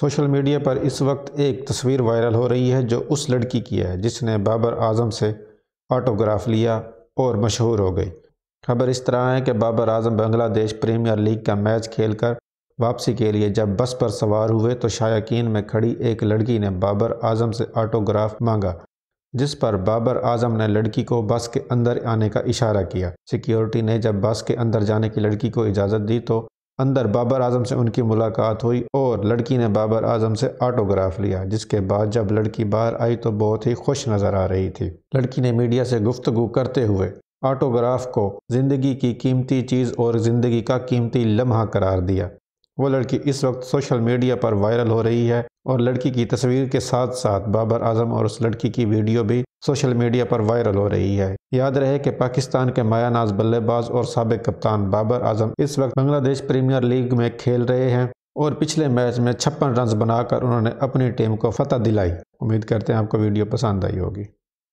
social media पर इस वक्त एक तस्वीर वायरल हो रही है जो उस लड़की की है जिसने बाबर आजम से ऑटोग्राफ लिया और मशहूर हो गई खबर इस तरह है कि बाबर आजम बांग्लादेश प्रीमियर लीग का मैच खेलकर वापसी के लिए जब बस पर सवार हुए तो शायकीन में खड़ी एक लड़की ने बाबर आजम से ऑटोग्राफ मांगा जिस पर बाबर आजम ने लड़की को बस के अंदर आने का इशारा किया सिक्योरिटी ने जब बस के अंदर जाने की लड़की को इजाज़त दी तो अंदर बाबर आजम से उनकी मुलाकात हुई और लड़की ने बाबर आजम से ऑटोग्राफ लिया जिसके बाद जब लड़की बाहर आई तो बहुत ही खुश नज़र आ रही थी लड़की ने मीडिया से गुफ्तगु करते हुए ऑटोग्राफ को ज़िंदगी की कीमती चीज़ और ज़िंदगी का कीमती लम्हा करार दिया वो लड़की इस वक्त सोशल मीडिया पर वायरल हो रही है और लड़की की तस्वीर के साथ साथ बाबर आजम और उस लड़की की वीडियो भी सोशल मीडिया पर वायरल हो रही है याद रहे कि पाकिस्तान के माया नाज बल्लेबाज और सबक कप्तान बाबर आजम इस वक्त बांग्लादेश प्रीमियर लीग में खेल रहे हैं और पिछले मैच में छप्पन रन बनाकर उन्होंने अपनी टीम को फतह दिलाई उम्मीद करते हैं आपको वीडियो पसंद आई होगी